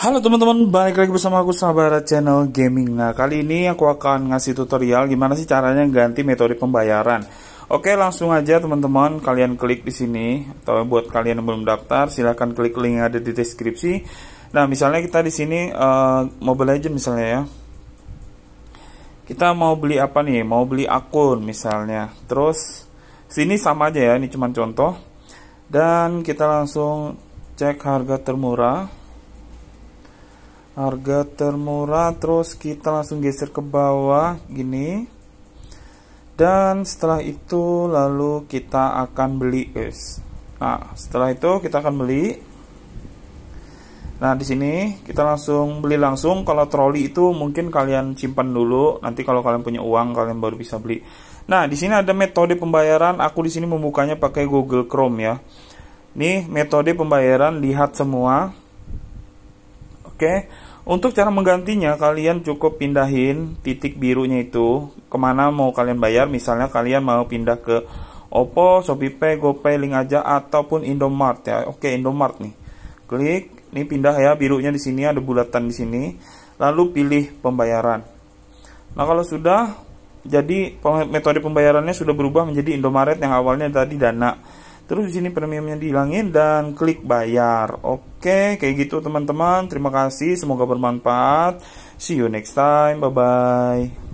Halo teman-teman, balik lagi bersama aku Sabara Channel Gaming. Nah, kali ini aku akan ngasih tutorial gimana sih caranya ganti metode pembayaran. Oke, langsung aja teman-teman, kalian klik di sini atau buat kalian yang belum daftar, silahkan klik link yang ada di deskripsi. Nah, misalnya kita di sini uh, Mobile Legends misalnya ya. Kita mau beli apa nih? Mau beli akun misalnya. Terus sini sama aja ya, ini cuma contoh. Dan kita langsung cek harga termurah harga termurah terus kita langsung geser ke bawah gini dan setelah itu lalu kita akan beli guys nah setelah itu kita akan beli nah di sini kita langsung beli langsung kalau troli itu mungkin kalian simpan dulu nanti kalau kalian punya uang kalian baru bisa beli nah di sini ada metode pembayaran aku di sini membukanya pakai Google Chrome ya nih metode pembayaran lihat semua Oke. Untuk cara menggantinya kalian cukup pindahin titik birunya itu kemana mau kalian bayar. Misalnya kalian mau pindah ke Oppo, ShopeePay, GoPay, Link aja ataupun Indomart ya. Oke, Indomart nih. Klik, ini pindah ya birunya di sini ada bulatan di sini. Lalu pilih pembayaran. Nah, kalau sudah jadi metode pembayarannya sudah berubah menjadi Indomaret yang awalnya tadi Dana. Terus di sini premiumnya dihilangin dan klik bayar. Oke, kayak gitu teman-teman. Terima kasih, semoga bermanfaat. See you next time. Bye bye.